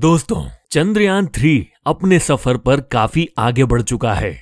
दोस्तों चंद्रयान थ्री अपने सफर पर काफी आगे बढ़ चुका है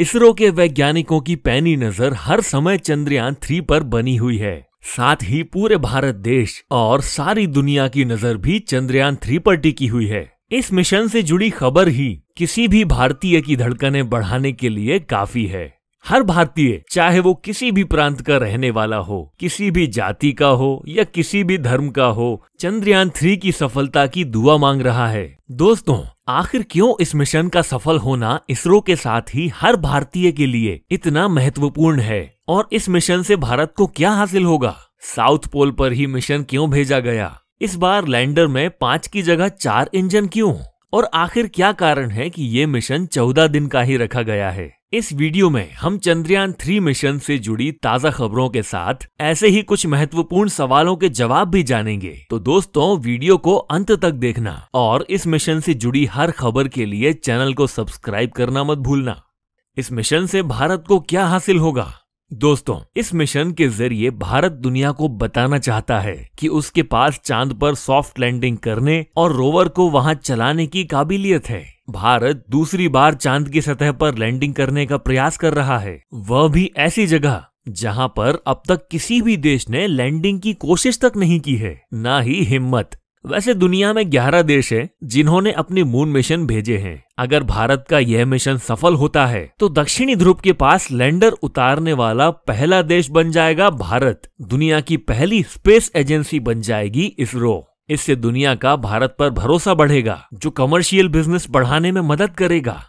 इसरो के वैज्ञानिकों की पैनी नजर हर समय चंद्रयान थ्री पर बनी हुई है साथ ही पूरे भारत देश और सारी दुनिया की नजर भी चंद्रयान थ्री पर टिकी हुई है इस मिशन से जुड़ी खबर ही किसी भी भारतीय की धड़कनें बढ़ाने के लिए काफी है हर भारतीय चाहे वो किसी भी प्रांत का रहने वाला हो किसी भी जाति का हो या किसी भी धर्म का हो चंद्रयान थ्री की सफलता की दुआ मांग रहा है दोस्तों आखिर क्यों इस मिशन का सफल होना इसरो के साथ ही हर भारतीय के लिए इतना महत्वपूर्ण है और इस मिशन से भारत को क्या हासिल होगा साउथ पोल पर ही मिशन क्यों भेजा गया इस बार लैंडर में पांच की जगह चार इंजन क्यों और आखिर क्या कारण है कि ये मिशन चौदह दिन का ही रखा गया है इस वीडियो में हम चंद्रयान थ्री मिशन से जुड़ी ताजा खबरों के साथ ऐसे ही कुछ महत्वपूर्ण सवालों के जवाब भी जानेंगे तो दोस्तों वीडियो को अंत तक देखना और इस मिशन से जुड़ी हर खबर के लिए चैनल को सब्सक्राइब करना मत भूलना इस मिशन से भारत को क्या हासिल होगा दोस्तों इस मिशन के जरिए भारत दुनिया को बताना चाहता है कि उसके पास चांद पर सॉफ्ट लैंडिंग करने और रोवर को वहां चलाने की काबिलियत है भारत दूसरी बार चांद की सतह पर लैंडिंग करने का प्रयास कर रहा है वह भी ऐसी जगह जहां पर अब तक किसी भी देश ने लैंडिंग की कोशिश तक नहीं की है ना ही हिम्मत वैसे दुनिया में 11 देश हैं जिन्होंने अपने मून मिशन भेजे हैं अगर भारत का यह मिशन सफल होता है तो दक्षिणी ध्रुव के पास लैंडर उतारने वाला पहला देश बन जाएगा भारत दुनिया की पहली स्पेस एजेंसी बन जाएगी इसरो इससे दुनिया का भारत पर भरोसा बढ़ेगा जो कमर्शियल बिजनेस बढ़ाने में मदद करेगा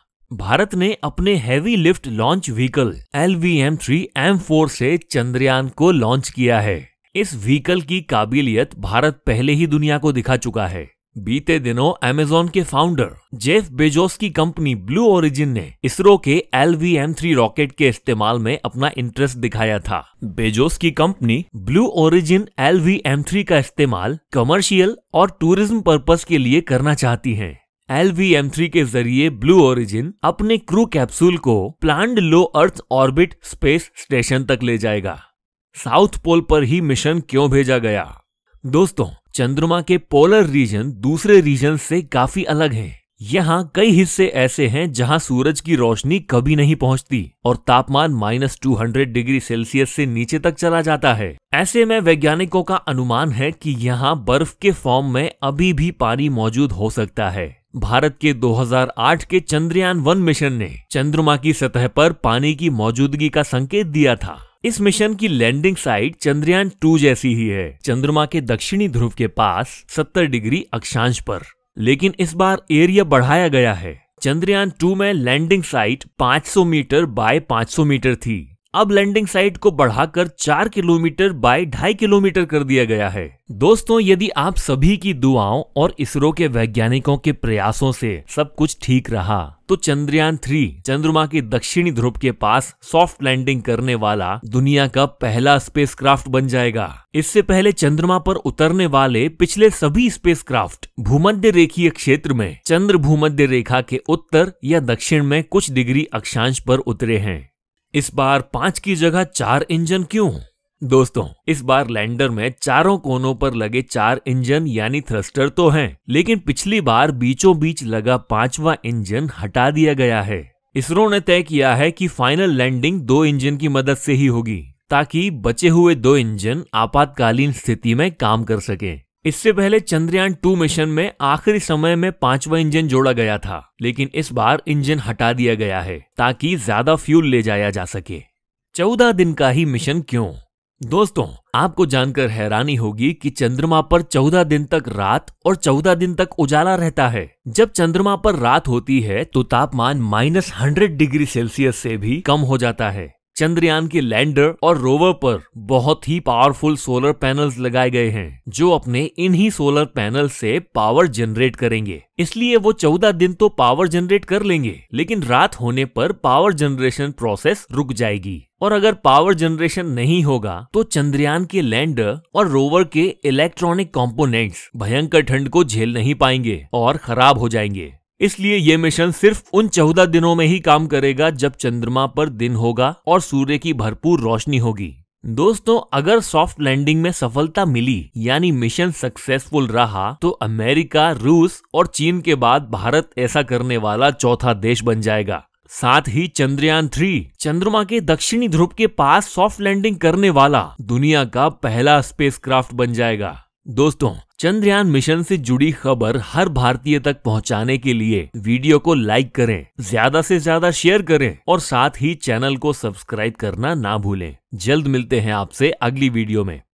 भारत ने अपने heavy lift launch vehicle L V M three M four से चंद्रयान को लॉन्च किया है इस व्हीकल की काबिलियत भारत पहले ही दुनिया को दिखा चुका है बीते दिनों एमेजोन के फाउंडर जेफ बेजोस की कंपनी ब्लू ओरिजिन ने इसरो के L V M three rocket के इस्तेमाल में अपना इंटरेस्ट दिखाया था बेजोस की company Blue Origin L V M three का इस्तेमाल कमर्शियल और टूरिज्म पर्पस के लिए करना चाहती है एल वी एम थ्री के जरिए ब्लू ओरिजिन अपने क्रू कैप्सूल को planned low earth orbit space station तक ले जाएगा साउथ पोल पर ही मिशन क्यों भेजा गया दोस्तों चंद्रमा के पोलर रीजन दूसरे रीजन से काफी अलग है यहाँ कई हिस्से ऐसे हैं जहाँ सूरज की रोशनी कभी नहीं पहुँचती और तापमान minus two hundred degree Celsius से नीचे तक चला जाता है ऐसे में वैज्ञानिकों का अनुमान है कि यहाँ बर्फ के फॉर्म में अभी भी पानी मौजूद हो सकता है भारत के 2008 के चंद्रयान वन मिशन ने चंद्रमा की सतह पर पानी की मौजूदगी का संकेत दिया था इस मिशन की लैंडिंग साइट चंद्रयान टू जैसी ही है चंद्रमा के दक्षिणी ध्रुव के पास 70 डिग्री अक्षांश पर लेकिन इस बार एरिया बढ़ाया गया है चंद्रयान टू में landing site 500 metre by 500 metre थी अब लैंडिंग साइट को बढ़ाकर चार किलोमीटर बाय ढाई किलोमीटर कर दिया गया है दोस्तों यदि आप सभी की दुआओं और इसरो के वैज्ञानिकों के प्रयासों से सब कुछ ठीक रहा तो चंद्रयान थ्री चंद्रमा के दक्षिणी ध्रुव के पास सॉफ्ट लैंडिंग करने वाला दुनिया का पहला स्पेसक्राफ्ट बन जाएगा इससे पहले चंद्रमा पर उतरने वाले पिछले सभी स्पेसक्राफ्ट भूमध्य रेखीय क्षेत्र में चंद्र भूमध्य रेखा के उत्तर या दक्षिण में कुछ डिग्री अक्षांश पर उतरे हैं इस बार पांच की जगह चार इंजन क्यों दोस्तों इस बार लैंडर में चारों कोनों पर लगे चार इंजन यानी थ्रस्टर तो हैं, लेकिन पिछली बार बीचों बीच लगा पांचवा इंजन हटा दिया गया है इसरो ने तय किया है कि फाइनल लैंडिंग दो इंजन की मदद से ही होगी ताकि बचे हुए दो इंजन आपातकालीन स्थिति में काम कर सकें। इससे पहले चंद्रयान टू मिशन में आखिरी समय में पांचवा इंजन जोड़ा गया था लेकिन इस बार इंजन हटा दिया गया है ताकि ज्यादा फ्यूल ले जाया जा सके चौदह दिन का ही मिशन क्यों दोस्तों आपको जानकर हैरानी होगी कि चंद्रमा पर चौदह दिन तक रात और चौदह दिन तक उजाला रहता है जब चंद्रमा पर रात होती है तो तापमान माइनस हंड्रेड डिग्री सेल्सियस से भी कम हो जाता है चंद्रयान के लैंडर और रोवर पर बहुत ही पावरफुल सोलर पैनल्स लगाए गए हैं जो अपने इन्हीं सोलर पैनल से पावर जनरेट करेंगे इसलिए वो चौदह दिन तो पावर जनरेट कर लेंगे लेकिन रात होने पर पावर जनरेशन प्रोसेस रुक जाएगी और अगर पावर जनरेशन नहीं होगा तो चंद्रयान के लैंडर और रोवर के इलेक्ट्रॉनिक कंपोनेंट्स भयंकर ठंड को झेल नहीं पाएंगे और खराब हो जाएंगे इसलिए ये मिशन सिर्फ उन चौदह दिनों में ही काम करेगा जब चंद्रमा पर दिन होगा और सूर्य की भरपूर रोशनी होगी दोस्तों अगर सॉफ्ट लैंडिंग में सफलता मिली यानी मिशन सक्सेसफुल रहा तो अमेरिका रूस और चीन के बाद भारत ऐसा करने वाला चौथा देश बन जाएगा साथ ही चंद्रयान थ्री चंद्रमा के दक्षिणी ध्रुव के पास सॉफ्ट लैंडिंग करने वाला दुनिया का पहला स्पेसक्राफ्ट बन जाएगा दोस्तों चंद्रयान मिशन से जुड़ी खबर हर भारतीय तक पहुंचाने के लिए वीडियो को लाइक करें ज्यादा से ज्यादा शेयर करें और साथ ही चैनल को सब्सक्राइब करना ना भूलें जल्द मिलते हैं आपसे अगली वीडियो में